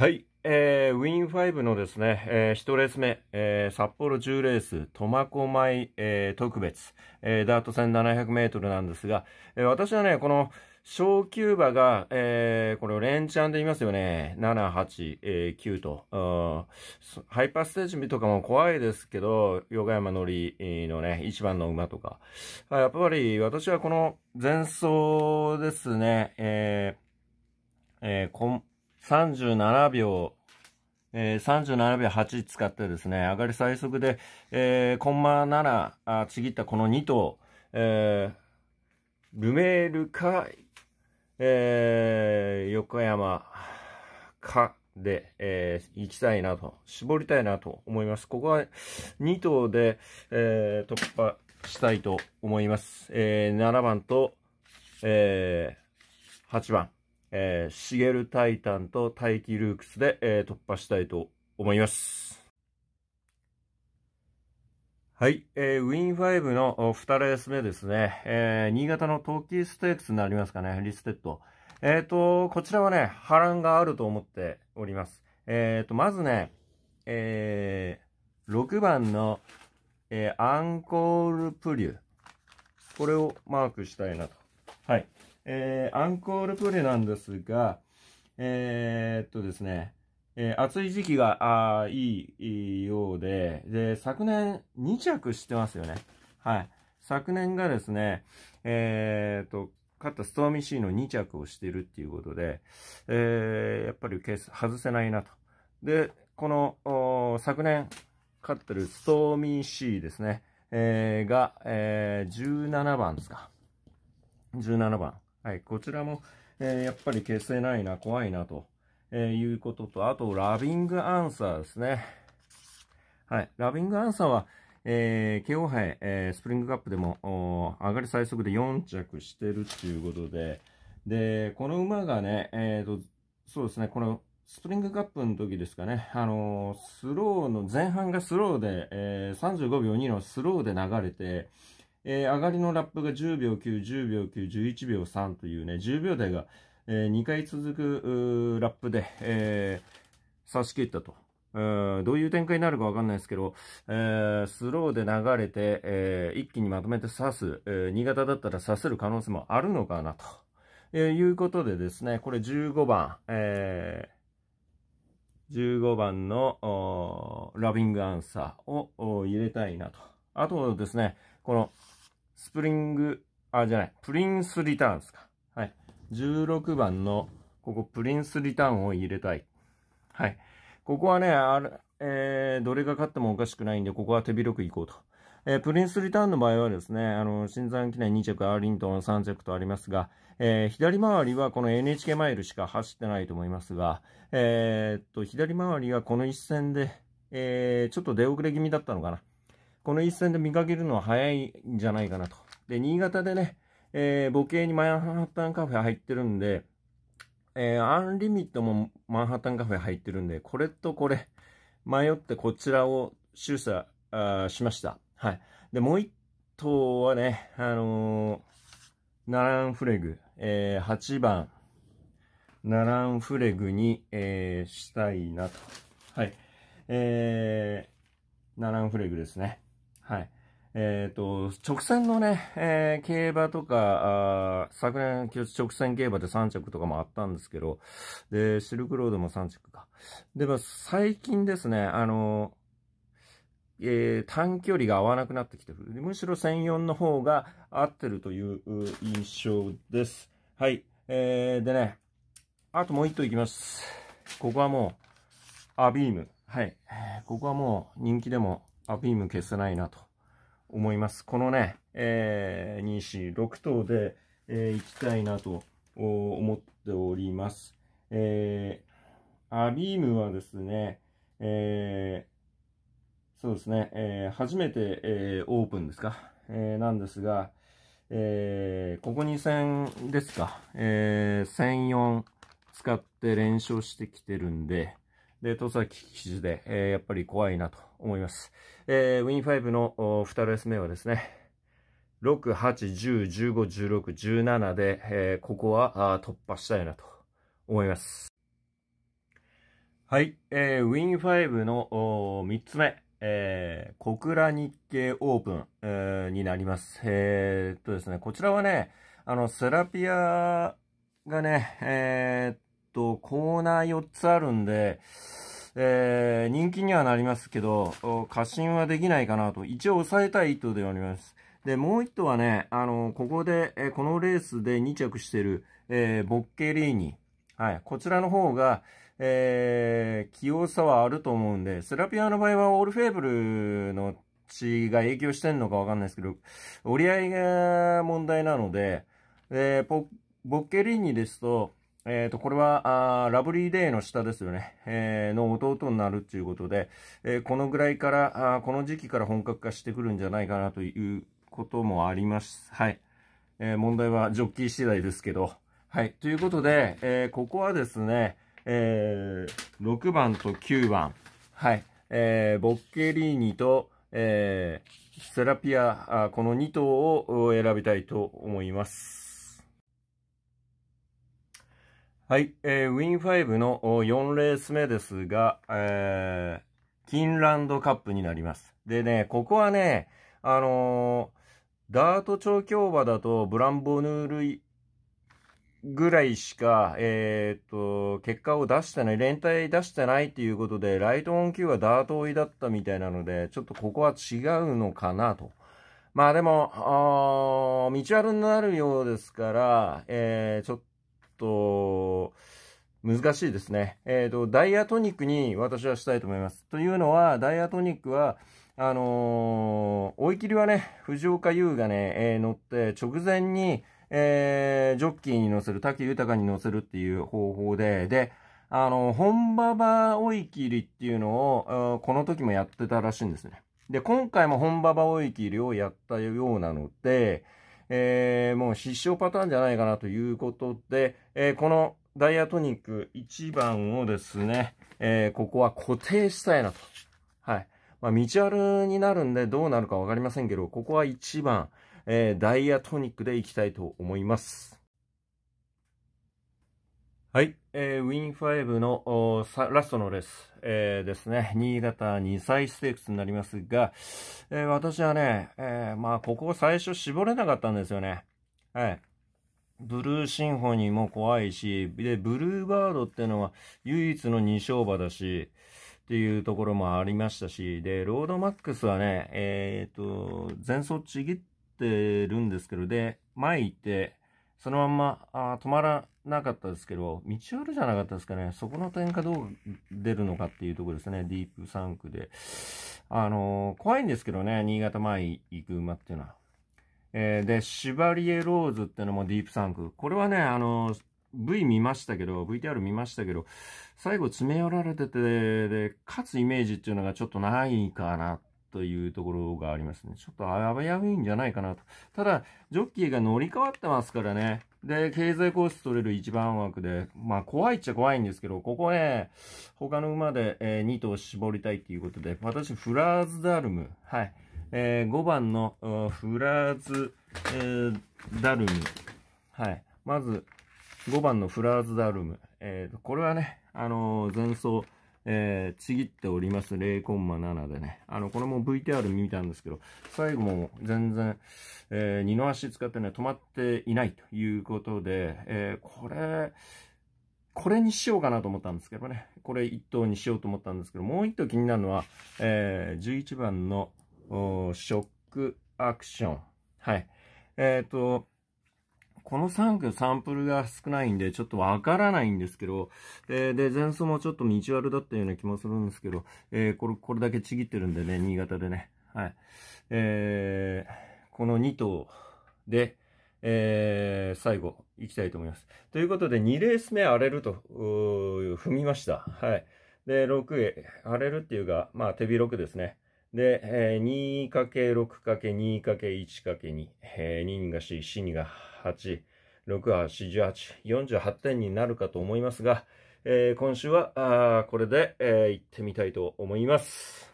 はい。えー、ウィン5のですね、えー、1レース目、えー、札幌10レース、苫小牧、え特別、えー、ダート戦700メートルなんですが、えー、私はね、この、小キューバが、えー、これを連チャンで言いますよね。7、8、えー、9と、ハイパーステージとかも怖いですけど、ヨガ山のりのね、一番の馬とか。やっぱり私はこの前走ですね、えーえー37秒、えー、37秒8使ってですね、上がり最速で、えー、コンマ7あちぎったこの2頭、えー、ルメールか、えー、横山かで、えー、行きたいなと、絞りたいなと思います。ここは2頭で、えー、突破したいと思います。えー、7番と、えー、8番。えー、シゲルタイタンと待機ルークスで、えー、突破したいと思います。はい、えー、ウィン5の2レース目ですね、えー、新潟のトーキーステークスになりますかね、リステッド。えっ、ー、と、こちらはね、波乱があると思っております。えっ、ー、と、まずね、えー、6番の、えー、アンコールプリュー。これをマークしたいなと。はい。えー、アンコールプレなんですが、えー、っとですね、えー、暑い時期があいいようで、で、昨年2着してますよね。はい。昨年がですね、えー、っと、勝ったストーミーシーの2着をしてるっていうことで、えー、やっぱりケース外せないなと。で、この、昨年勝ってるストーミーシーですね、えー、が、えー、17番ですか。17番。はい、こちらも、えー、やっぱり消せないな、怖いな、と、いうことと、あと、ラビングアンサーですね。はい、ラビングアンサーは、えー、杯、えー、スプリングカップでも、上がり最速で4着してるっていうことで、で、この馬がね、えー、と、そうですね、この、スプリングカップの時ですかね、あのー、スローの、前半がスローで、えー、35秒2のスローで流れて、えー、上がりのラップが10秒9、10秒9、11秒3というね、10秒台が、えー、2回続くラップで、えー、差し切ったと。どういう展開になるかわかんないですけど、えー、スローで流れて、えー、一気にまとめて刺す、えー、新潟だったら刺せる可能性もあるのかなと、えー、いうことでですね、これ15番、えー、15番のラビングアンサーを入れたいなと。あとですね、この、スプリング、あ、じゃない、プリンスリターンですか。はい。16番の、ここ、プリンスリターンを入れたい。はい。ここはね、あれ、えー、どれが勝ってもおかしくないんで、ここは手広くいこうと。えー、プリンスリターンの場合はですね、あの、新山記念2着、アーリントン3着とありますが、えー、左回りはこの NHK マイルしか走ってないと思いますが、えー、っと、左回りがこの一戦で、えー、ちょっと出遅れ気味だったのかな。この一戦で見かけるのは早いんじゃないかなと。で、新潟でね、えー、母系にマンハッタンカフェ入ってるんで、えー、アンリミットもマンハッタンカフェ入ってるんで、これとこれ、迷ってこちらを収査しました。はい。で、もう一頭はね、あのー、ナランフレグ、えー、8番、ナランフレグに、えー、したいなと。はい。えー、ナランフレグですね。はい。えっ、ー、と、直線のね、えー、競馬とか、あ昨年、直線競馬で3着とかもあったんですけど、で、シルクロードも3着か。で、も、最近ですね、あのえー、短距離が合わなくなってきてる。むしろ専用4の方が合ってるという印象です。はい。えー、でね、あともう1頭いきます。ここはもう、アビーム。はい。ここはもう人気でもアビーム消せないなと。思います。このね、えー、2、4、6頭で、えー、行きたいなと思っております。えー、アビームはですね、えー、そうですね、えー、初めて、えー、オープンですか、えー、なんですが、えー、ここ2戦ですか、えー、戦4使って連勝してきてるんで、で、戸崎騎士で、えー、やっぱり怖いなと思います。えー、Win5 の2レース目はですね、6、8、10、15、16、17で、えー、ここは突破したいなと思います。はい、えー、Win5 の3つ目、えー、小倉日経オープン、えー、になります。えー、っとですね、こちらはね、あの、セラピアがね、えー、っと、コーナー4つあるんで、えー、人気にはなりますけど、過信はできないかなと、一応抑えたい意図ではあります。で、もう1頭はね、あの、ここで、えこのレースで2着してる、えー、ボッケリーニ。はい、こちらの方が、えー、器用さはあると思うんで、セラピアの場合はオールフェーブルの血が影響してんのかわかんないですけど、折り合いが問題なので、えー、ボッケリーニですと、えっ、ー、と、これは、あラブリーデーの下ですよね。えー、の弟になるっていうことで、えー、このぐらいから、あこの時期から本格化してくるんじゃないかなということもあります。はい。えー、問題はジョッキー次第ですけど。はい。ということで、えー、ここはですね、えー、6番と9番。はい。えー、ボッケリーニと、えー、セラピア、この2頭を選びたいと思います。はい、えー、ウィン5の4レース目ですが、えー、キンランドカップになります。でね、ここはね、あのー、ダート調教馬だとブランボヌールぐらいしか、えー、っと、結果を出してない、連帯出してないっていうことで、ライトオン級はダート追いだったみたいなので、ちょっとここは違うのかなと。まあでも、ある悪になるようですから、えー、ちょっと、と、難しいですね。えっ、ー、と、ダイアトニックに私はしたいと思います。というのは、ダイアトニックは、あのー、追い切りはね、藤岡優がね、えー、乗って直前に、えー、ジョッキーに乗せる、滝豊に乗せるっていう方法で、で、あの、本馬場追い切りっていうのを、この時もやってたらしいんですね。で、今回も本馬場追い切りをやったようなので、えー、もう必勝パターンじゃないかなということで、えー、このダイヤトニック1番をですね、えー、ここは固定したいなと。はい。まあ、ュアルになるんでどうなるかわかりませんけど、ここは1番、えー、ダイヤトニックでいきたいと思います。はい、えー、ウィン5のラストのレース、えー、ですね、新潟2歳ステークスになりますが、えー、私はね、えー、まあ、ここ最初絞れなかったんですよね。はい。ブルーシンフォニーも怖いし、で、ブルーバードってのは唯一の2勝馬だし、っていうところもありましたし、で、ロードマックスはね、えっ、と、前走ちぎってるんですけど、で、前行って、そのまんまあ止まらなかったですけど、道あるじゃなかったですかね。そこの点がどう出るのかっていうところですね。ディープサンクで。あのー、怖いんですけどね、新潟前行く馬っていうのは。えー、で、シバリエローズっていうのもディープサンク。これはね、あのー V 見ましたけど、VTR 見ましたけど、最後詰め寄られてて、で、勝つイメージっていうのがちょっとないかなっというところがありますね。ちょっと危ういんじゃないかなと。ただ、ジョッキーが乗り換わってますからね。で、経済コース取れる1番枠で、まあ怖いっちゃ怖いんですけど、ここね、他の馬で、えー、2頭絞りたいっていうことで、私、フラーズダルム、はい。えー、5番のフラーズ、えー、ダルム、はい。まず、5番のフラーズダルム。えー、これはね、あのー、前走、えー、ちぎっております。0.7でね。あの、これも VTR 見たんですけど、最後も全然、えー、二の足使ってね、止まっていないということで、えー、これ、これにしようかなと思ったんですけどね。これ1頭にしようと思ったんですけど、もう1頭気になるのは、え11番のショックアクション。はい。えっ、と、この3区サンプルが少ないんで、ちょっとわからないんですけど、えー、で、前走もちょっと道悪だったような気もするんですけど、えー、これ、これだけちぎってるんでね、新潟でね。はい。えー、この2頭で、えー、最後、行きたいと思います。ということで、2レース目荒れると、踏みました。はい。で、6位、荒れるっていうか、まあ、手広くですね。で、えー、2×6×2×1×2、えー、2人が4、4が8、6は48、48点になるかと思いますが、えー、今週は、あこれで、えー、行ってみたいと思います。